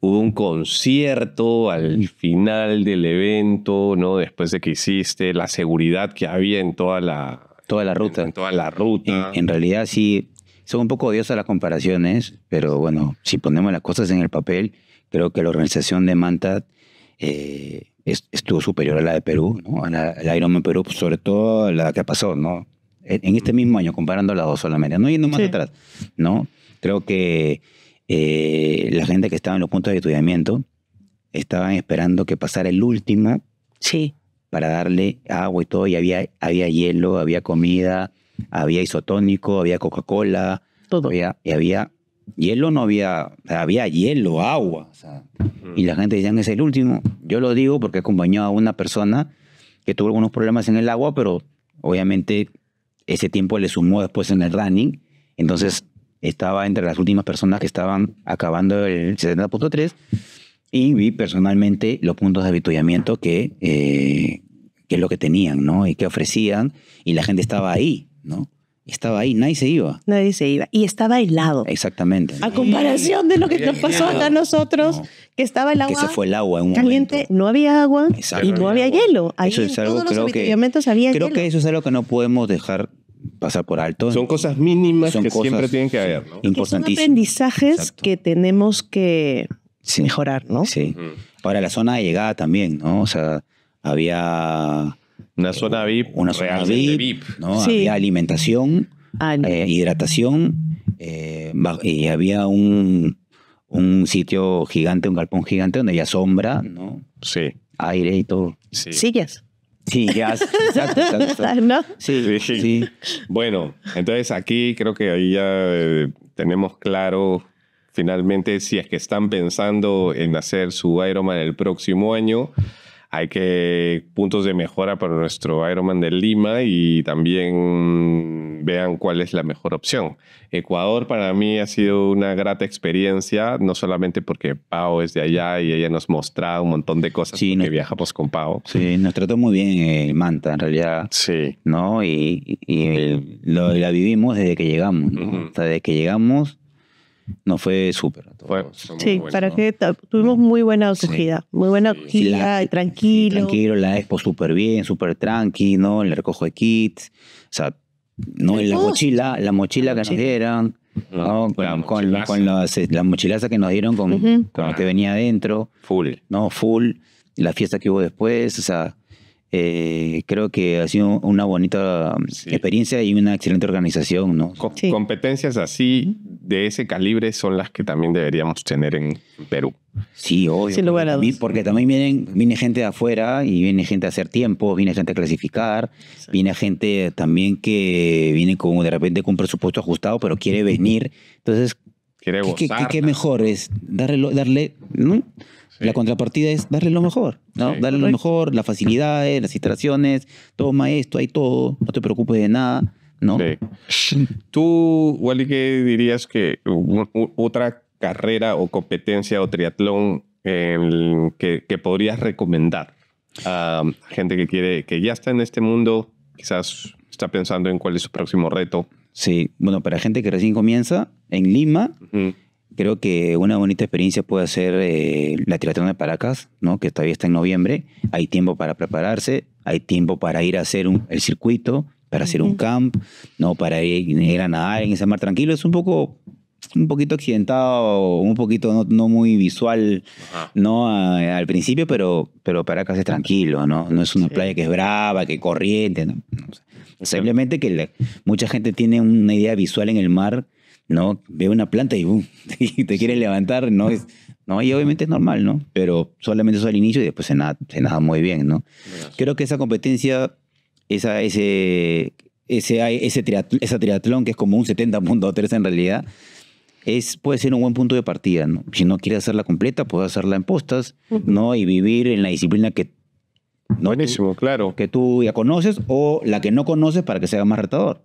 Hubo un concierto al final del evento, ¿no? Después de que hiciste, la seguridad que había en toda la, Toda la ruta. En toda la ruta. en realidad sí, son un poco odiosas las comparaciones, pero bueno, si ponemos las cosas en el papel, creo que la organización de Manta eh, estuvo superior a la de Perú, a la, Iron Ironman Perú, pues, sobre todo la que pasó, ¿no? En este mismo año, comparando las dos solamente, no yendo más atrás, ¿no? Creo que eh, la gente que estaba en los puntos de estudiamiento estaban esperando que pasara el último sí. para darle agua y todo, y había, había hielo, había comida, había isotónico, había Coca-Cola. Todo. y había hielo, no había, había hielo, agua. Y la gente decía, es el último. Yo lo digo porque acompañó a una persona que tuvo algunos problemas en el agua, pero obviamente ese tiempo le sumó después en el running. Entonces estaba entre las últimas personas que estaban acabando el 70.3 y vi personalmente los puntos de avituallamiento que, eh, es lo que tenían, ¿no? Y que ofrecían y la gente estaba ahí. ¿no? Estaba ahí, nadie se iba. Nadie se iba. Y estaba helado. Exactamente. A comparación de lo que nos pasó acá a nosotros, que estaba el agua. Que se fue el agua en un Caliente, no había agua y no había hielo. Ahí eso es algo, todos creo que, Creo que eso es algo que no podemos dejar pasar por alto. Son cosas mínimas que siempre tienen que haber. son aprendizajes que tenemos que mejorar, ¿no? Sí. Ahora, la zona de llegada también, ¿no? O sea, había una zona eh, VIP. Una zona VIP, ¿no? Había alimentación, ah, eh, hidratación, eh, y había un, sitio gigante, un galpón gigante donde había sombra, ¿no? Sí. Aire y todo. Sí. Sillas. Sí, sí. Bueno, entonces aquí creo que ahí ya tenemos claro finalmente si es que están pensando en hacer su Ironman el próximo año hay que puntos de mejora para nuestro Ironman de Lima y también vean cuál es la mejor opción. Ecuador para mí ha sido una grata experiencia, no solamente porque Pau es de allá y ella nos mostraba un montón de cosas que viajamos con Pau. Sí, nos trató muy bien el Manta en realidad. Sí. ¿No? Y, la vivimos desde que llegamos, desde que llegamos no, fue súper. Sí, para qué tuvimos muy buena acogida, muy buena acogida, tranquilo. Tranquilo, la expo súper bien, súper tranqui, ¿no? El recojo de kits, o sea, no, en la mochila, la mochila que nos dieron, Con, la, las, la mochilaza que nos dieron con, lo que ah. venía adentro. Full. No, full. La fiesta que hubo después, o sea, eh, creo que ha sido una bonita experiencia y una excelente organización, ¿no? Competencias así de ese calibre son las que también deberíamos tener en Perú. Sí, obvio. Porque también vienen, viene gente de afuera y viene gente a hacer tiempo, viene gente a clasificar, viene gente también que viene como de repente con presupuesto ajustado, pero quiere venir. Entonces, ¿qué, mejor es? Darle, darle ¿no? La contrapartida es darle lo mejor, ¿no? darle lo mejor, las facilidades, las instalaciones, toma esto, hay todo, no te preocupes de nada. ¿no? Tú, Wally, ¿qué dirías que otra carrera o competencia o triatlón que, que, podrías recomendar a gente que quiere, que ya está en este mundo, quizás está pensando en cuál es su próximo reto? Sí, bueno, para gente que recién comienza en Lima, creo que una bonita experiencia puede ser eh, la triatlón de Paracas, ¿no? que todavía está en noviembre. Hay tiempo para prepararse, hay tiempo para ir a hacer el circuito, para hacer un camp, no para ir, a nadar en ese mar tranquilo. Es un poco, un poquito accidentado, un poquito no, muy visual, ¿no? al principio, pero, pero acá es tranquilo, ¿no? No es una playa que es brava, que corriente, Simplemente que mucha gente tiene una idea visual en el mar, ¿no? Ve una planta y uh, te, quiere levantar, ¿no? Es, ¿no? Y obviamente es normal, ¿no? Pero solamente eso al inicio y después se nada, se nada muy bien, ¿no? Creo que esa competencia esa, ese, ese, ese triatlón, que es como un 70.3 en realidad, es, puede ser un buen punto de partida. Si no quieres hacerla completa, puedes hacerla en postas ¿no? y vivir en la disciplina que, ¿no? claro. que tú ya conoces o la que no conoces para que sea más retador.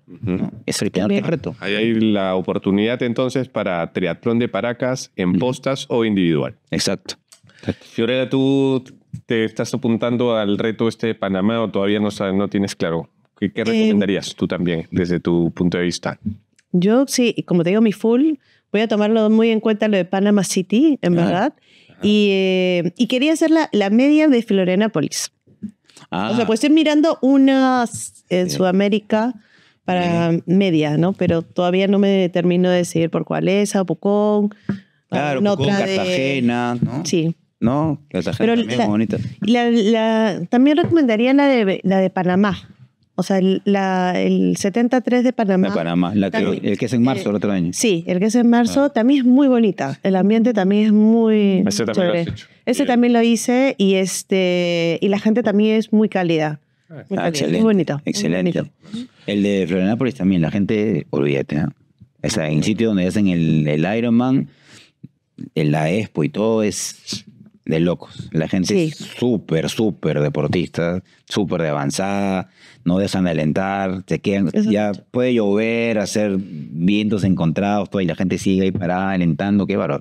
Es el primer reto. Ahí hay la oportunidad entonces para triatlón de Paracas en postas o individual. Exacto. Fiorella, tú te estás apuntando al reto este de Panamá o todavía no, no tienes claro? ¿Qué, eh, recomendarías tú también desde tu punto de vista? Yo sí, como te digo, mi full, voy a tomarlo muy en cuenta lo de Panama City, en verdad. Eh, y, quería hacer la, la media de Florianápolis. O sea, ah. pues estoy mirando unas en Sudamérica para media, ¿no? Pero todavía no me termino de decidir por cuál es, a Pucón. Claro, Pucón, Cartagena, ¿no? Sí. No, la también bonita. La, también recomendaría la de, la de Panamá. O sea, el, la, el 73 de Panamá. Panamá, el que es en marzo eh, el otro año. Sí, el que es en marzo ah. también es muy bonita. El ambiente también es muy. Ese también lo Ese también lo hice y, este, y la gente también es muy cálida. Ah, muy, Excelente, bonito. Excelente. El de Florianápolis también, la gente, olvídate. O en sitio donde hacen el, el en la Expo y todo es de locos. La gente es súper, súper deportista, súper de avanzada, no dejan de alentar, se quedan, ya puede llover, hacer vientos encontrados, toda, y la gente sigue ahí parada, alentando, qué valor.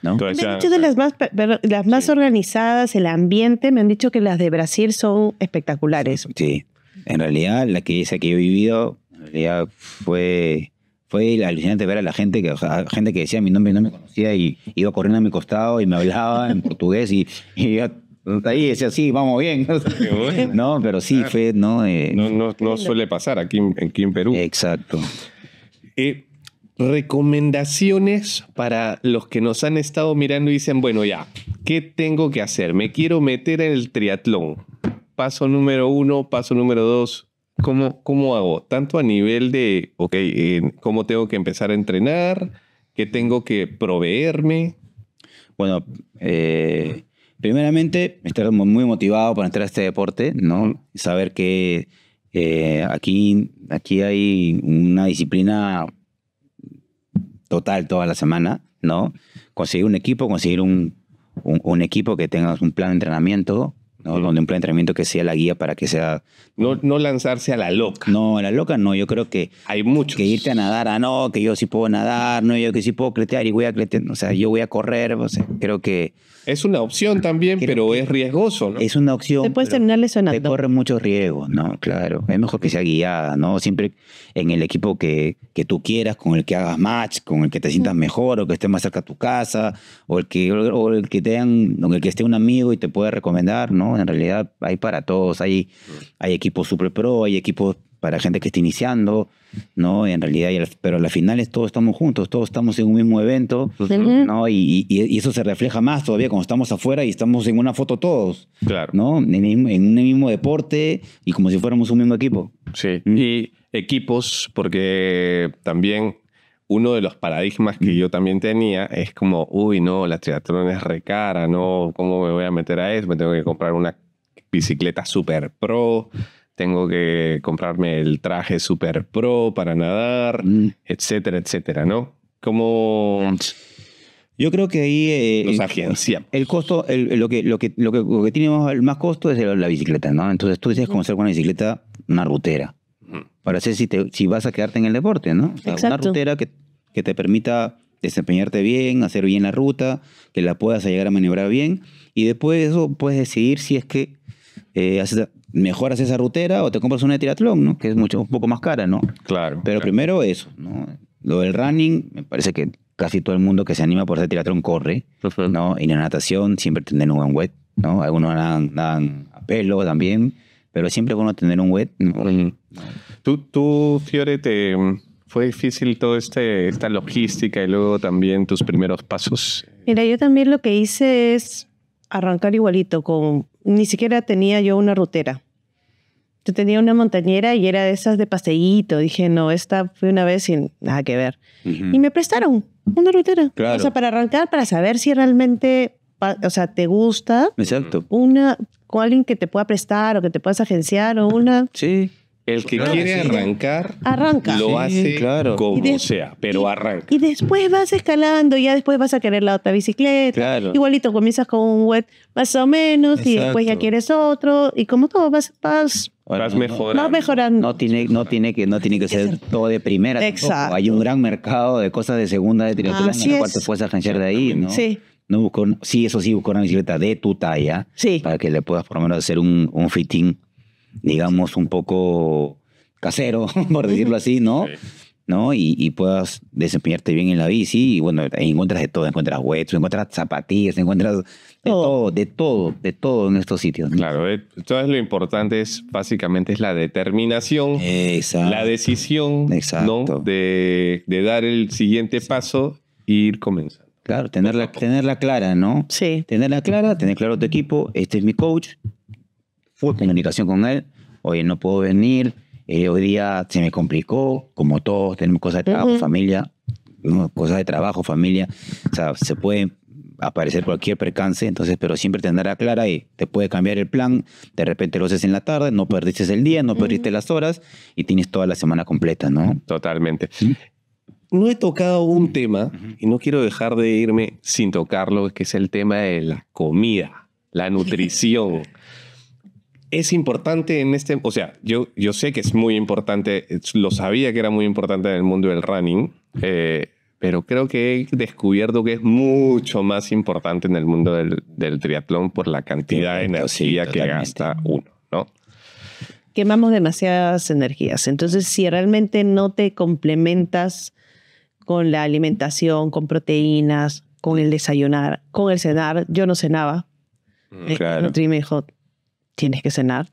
¿No? Me han dicho de las más, organizadas, el ambiente, me han dicho que las de Brasil son espectaculares. Sí, en realidad la que dice que he vivido, en realidad fue fue alucinante ver a la gente que, gente que decía mi nombre y no me conocía y iba corriendo a mi costado y me hablaba en portugués y, ahí decía, sí, vamos bien. No, pero sí, fue, eh, no, no, suele pasar aquí, aquí en Perú. Exacto. Eh, recomendaciones para los que nos han estado mirando y dicen, bueno, ya, ¿qué tengo que hacer? Me quiero meter en el triatlón. Paso número uno, paso número dos, ¿Cómo, hago? Tanto a nivel de, ok, ¿cómo tengo que empezar a entrenar? ¿Qué tengo que proveerme? Bueno, eh, primeramente, estar muy motivado para entrar a este deporte, ¿no? Saber que eh, aquí, aquí hay una disciplina total toda la semana, ¿no? Conseguir un equipo, conseguir un, equipo que tenga un plan de entrenamiento, donde un plan de entrenamiento que sea la guía para que sea... No, lanzarse a la loca. No, a la loca no. Yo creo que... Hay muchos. Que irte a nadar, ah, no, que yo sí puedo nadar, no, yo que sí puedo cretear y voy a cretear, o sea, yo voy a correr, o sea, creo que... Es una opción también, pero es riesgoso, ¿no? Es una opción. Te puedes terminar Te corre muchos riesgos, ¿no? Claro. Es mejor que sea guiada, ¿no? Siempre en el equipo que, que tú quieras, con el que hagas match, con el que te sientas mm. mejor, o que esté más cerca de tu casa, o el que, el que te el que esté un amigo y te pueda recomendar, ¿no? En realidad hay para todos. Hay, mm. hay equipos super pro, hay equipos para gente que está iniciando, ¿no? En realidad, pero a las finales todos estamos juntos, todos estamos en un mismo evento, ¿no? Y, eso se refleja más todavía cuando estamos afuera y estamos en una foto todos, claro. ¿no? En, un mismo deporte y como si fuéramos un mismo equipo. Sí, mm. y equipos, porque también uno de los paradigmas que yo también tenía es como, uy, no, la triatlón es recara, ¿no? ¿Cómo me voy a meter a eso? Me tengo que comprar una bicicleta super pro tengo que comprarme el traje super pro para nadar, mm. etcétera, etcétera, ¿no? Como... Yo creo que ahí eh, el, el, costo, lo, que, lo, que, que, tiene más, el más costo es la bicicleta, ¿no? Entonces tú decides conocer con una bicicleta, una rutera, para hacer si, si vas a quedarte en el deporte, ¿no? una rutera que, que te permita desempeñarte bien, hacer bien la ruta, que la puedas llegar a maniobrar bien, y después de eso puedes decidir si es que eh, esa rutera o te compras una de triatlón, ¿no? Que es mucho, un poco más cara, ¿no? Claro. Pero primero eso, ¿no? Lo del running, me parece que casi todo el mundo que se anima por hacer triatlón corre, ¿no? Y en la natación siempre tener un wet, ¿no? Algunos dan, dan a pelo también, pero siempre uno bueno tener un wet. Tú, tú, Fiore, te... ¿Fue difícil toda este, esta logística y luego también tus primeros pasos? Mira, yo también lo que hice es arrancar igualito con ni siquiera tenía yo una rutera. Yo tenía una montañera y era de esas de paseíto. Dije, no, esta fue una vez sin nada que ver. Y me prestaron una rutera. Claro. O sea, para arrancar, para saber si realmente, o sea, te gusta. Exacto. Una, con alguien que te pueda prestar o que te puedas agenciar o una. Sí. El que quiere arrancar, arranca. Lo hace claro. como sea, pero arranca. Y después vas escalando, ya después vas a querer la otra bicicleta. Igualito comienzas con un web más o menos, y después ya quieres otro, y como todo vas, vas Ahora, vas, mejorando. No tiene, no tiene que, no tiene que ser todo de primera. Exacto. Hay un gran mercado de cosas de segunda, de triatlón, en la cual te puedes de ahí, ¿no? Sí. No busco, sí, eso sí, busco una bicicleta de tu talla. Sí. Para que le puedas por lo menos hacer un, un fitting digamos, un poco casero, por decirlo así, ¿no? ¿no? Y, puedas desempeñarte bien en la bici. Y bueno, encuentras de todo, encuentras huetos, encuentras zapatillas, encuentras de todo, de todo, de todo en estos sitios. Claro, entonces eh, lo importante es básicamente es la determinación, la decisión De, dar el siguiente paso e ir comenzando. Claro, tenerla, tenerla clara, ¿no? Sí. Tenerla clara, tener claro tu equipo, este es mi coach, fue comunicación con él. Oye, no puedo venir, eh, hoy día se me complicó, como todos tenemos cosas de trabajo, familia, cosas de trabajo, familia, o sea, se puede aparecer cualquier percance, entonces, pero siempre tendrá clara y te puede cambiar el plan, de repente lo haces en la tarde, no perdiste el día, no perdiste las horas y tienes toda la semana completa, ¿no? Totalmente. No he tocado un tema y no quiero dejar de irme sin tocarlo, que es el tema de la comida, la nutrición es importante en este, o sea, yo, yo sé que es muy importante, lo sabía que era muy importante en el mundo del running, eh, pero creo que he descubierto que es mucho más importante en el mundo del, triatlón por la cantidad de energía que gasta uno, ¿no? Quemamos demasiadas energías, entonces si realmente no te complementas con la alimentación, con proteínas, con el desayunar, con el cenar, yo no cenaba, mm, claro tienes que cenar.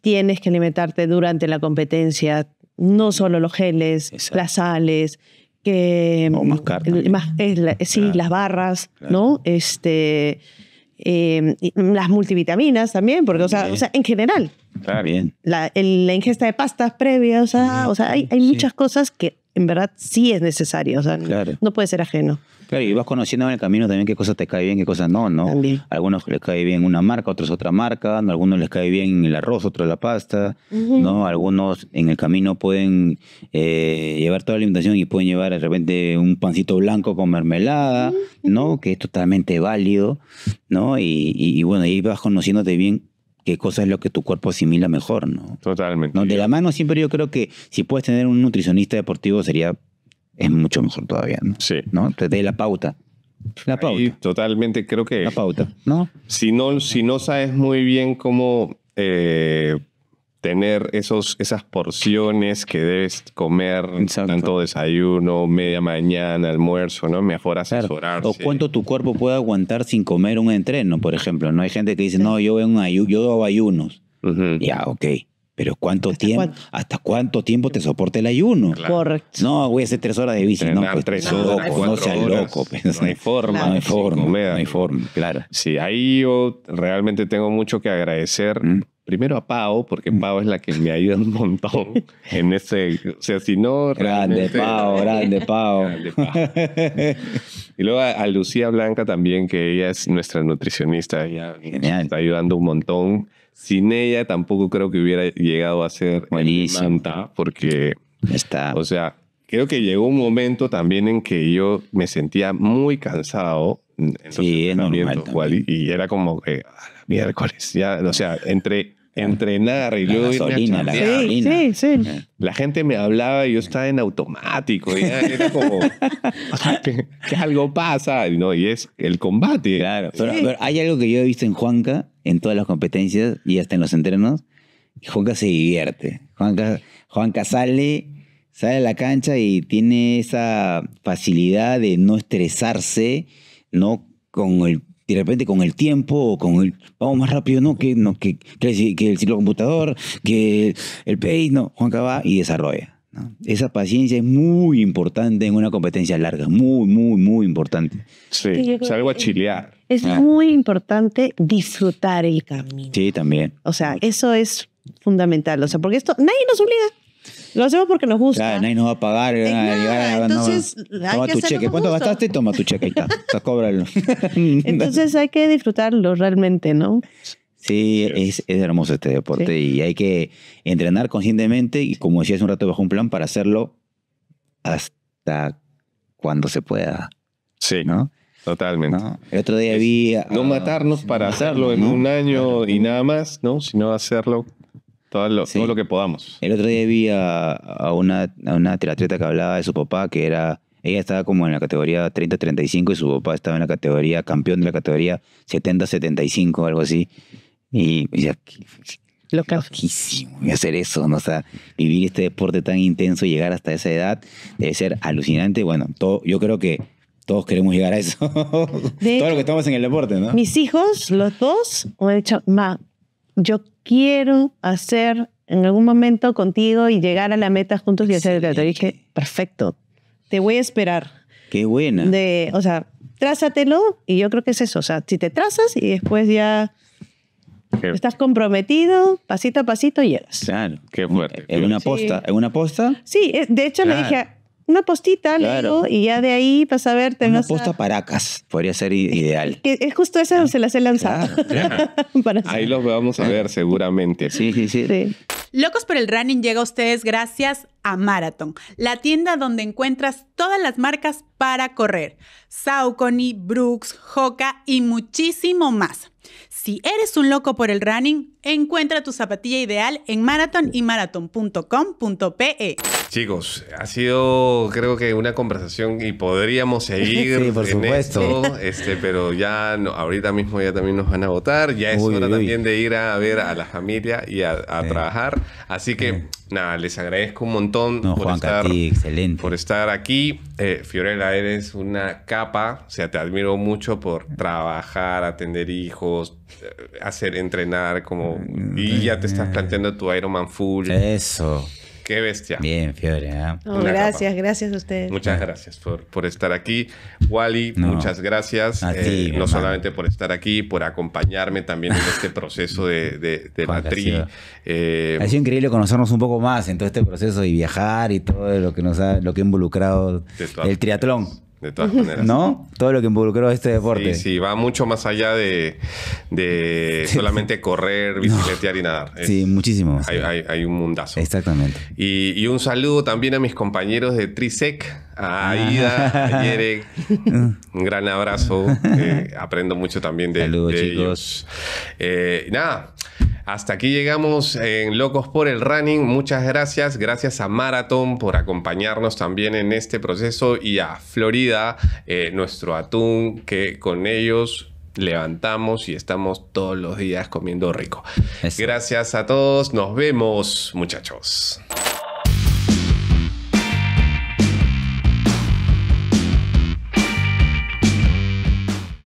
Tienes que alimentarte durante la competencia, no solo los geles, las sales, que más mm, eh, sí, las barras, ¿no? Este em, las multivitaminas también, porque o sea, o sea en general. Está bien. La, ingesta de pastas previas, o sea, mm, o sea hay, muchas cosas que en verdad sí es necesario, o sea, no puede ser ajeno. Claro, y vas conociendo en el camino también qué cosas te cae bien, qué cosas no, ¿no? algunos les cae bien una marca, otros otra marca, a algunos les cae bien el arroz, otros la pasta, ¿no? Algunos en el camino pueden eh, llevar toda la alimentación y pueden llevar de repente un pancito blanco con mermelada, ¿no? Que es totalmente válido, ¿no? Y, bueno, ahí vas conociéndote bien qué cosa es lo que tu cuerpo asimila mejor, ¿no? Totalmente. De la mano siempre yo creo que si puedes tener un nutricionista deportivo sería es mucho mejor todavía, ¿no? Sí. ¿No? Te dé la pauta. La pauta. totalmente creo que... La pauta, ¿no? Si no, si no sabes muy bien cómo eh, tener esos, esas porciones que debes comer, tanto desayuno, media mañana, almuerzo, ¿no? Mejor asesorarse. O cuánto tu cuerpo puede aguantar sin comer un entreno, por ejemplo. No hay gente que dice, no, yo, un yo hago ayunos. Ya, ok. Pero ¿cuánto ¿Hasta tiempo? Cuánto? ¿Hasta cuánto tiempo te soporta el ayuno? Correcto. No, voy a hacer tres horas de bici. no, pues, tres horas, pues, no seas horas, loco. Pues, no hay forma. No hay forma. forma, claro. Sí, ahí yo realmente tengo mucho que agradecer. Mm. Primero a Pau, porque mm. Pau es la que me ayuda un montón en ese... O sea, si no... Grande Pau, grande Pau. Y luego a, Lucía Blanca también, que ella es nuestra nutricionista. Ella Genial. está ayudando un montón. Sin ella tampoco creo que hubiera llegado a ser Manta, porque, Está. o sea, creo que llegó un momento también en que yo me sentía muy cansado. Y era como que, miércoles, ya, o sea, entre entrenar y luego la Sí, sí, La gente me hablaba y yo estaba en automático. era como, que, algo pasa. Y, no, y es el combate. Claro, pero, hay algo que yo he visto en Juanca, en todas las competencias y hasta en los entrenos. Juanca se divierte. Juanca, Juanca sale sale a la cancha y tiene esa facilidad de no estresarse, ¿no? Con el de repente con el tiempo con el vamos más rápido, no, que, no, que, que, el ciclo computador, que el país, no, Juanca va y desarrolla. Esa paciencia es muy importante en una competencia larga, muy, muy, muy importante. Sí, salgo a chilear. Es ah. muy importante disfrutar el camino. Sí, también. O sea, eso es fundamental. O sea, porque esto nadie nos obliga. Lo hacemos porque nos gusta. Claro, nadie nos va a pagar. Eh, entonces, toma tu cheque. ¿Cuánto gastaste? Toma tu cheque, entonces hay que disfrutarlo realmente, ¿no? Sí, es, hermoso este deporte y hay que entrenar conscientemente y como decía hace un rato bajo un plan para hacerlo hasta cuando se pueda. Sí. ¿No? Totalmente. No, el otro día vi. no matarnos para hacerlo en un año y nada más, ¿no? Sino hacerlo todo lo, que podamos. El otro día vi a, a una, a una que hablaba de su papá, que era, ella estaba como en la categoría 30-35 y su papá estaba en la categoría, campeón de la categoría 70-75, algo así. Y, lo ya, y hacer eso, ¿no? O sea, vivir este deporte tan intenso y llegar hasta esa edad debe ser alucinante. Bueno, todo, yo creo que todos queremos llegar a eso. todo lo que estamos en el deporte, ¿no? Mis hijos, los dos, O de hecho, ma, yo quiero hacer en algún momento contigo y llegar a la meta juntos y hacer el dije, perfecto, te voy a esperar. Qué buena. De, o sea, trázatelo y yo creo que es eso. O sea, si te trazas y después ya estás comprometido, pasito a pasito llegas. Claro. Qué fuerte. Eh, en una posta. Sí. una posta? Sí, de hecho le dije, una postita, claro. y ya de ahí vas pues, a ver. Una posta para paracas podría ser ideal. es justo esa donde se las he lanzado. ahí los vamos a eh. ver seguramente. sí, sí. sí. Locos por el Running llega a ustedes gracias a Marathon, la tienda donde encuentras todas las marcas para correr. Saucony, Brooks, Hoka y muchísimo más. Si eres un loco por el running, encuentra tu zapatilla ideal en marathonymarathon.com.pe. Chicos, ha sido creo que una conversación y podríamos seguir sí, por supuesto. Esto, este, pero ya ahorita mismo ya también nos van a votar, ya es hora también de ir a ver a la familia y a, trabajar, así que nada, les agradezco un montón por, estar, excelente. por estar aquí. Eh, Fiorella, eres una capa, o sea, te admiro mucho por trabajar, atender hijos, hacer, entrenar, como... Ah, y ya te estás planteando tu Ironman full. Eso. Qué bestia. Bien, Fiore. ¿ah? gracias, gracias a ustedes. Muchas gracias por, estar aquí. Wally, muchas gracias. Eh, no solamente por estar aquí, por acompañarme también en este proceso de, de, eh, ha sido increíble conocernos un poco más en todo este proceso y viajar y todo lo que nos ha, lo que ha involucrado el triatlón de todas maneras. ¿No? Todo lo que involucró este deporte. Sí, sí, va mucho más allá de, solamente correr, bicicletear y nadar. sí, muchísimo. Hay, hay, un mundazo. Exactamente. Y, un saludo también a mis compañeros de Trisec, a ah. Aida, a Yerek. Mm. un gran abrazo. Eh, aprendo mucho también de, Saludos, chicos. ellos. Eh, nada. Hasta aquí llegamos en Locos por el Running. Muchas gracias. Gracias a Marathon por acompañarnos también en este proceso y a Florida, eh, nuestro atún, que con ellos levantamos y estamos todos los días comiendo rico. Gracias a todos. Nos vemos, muchachos.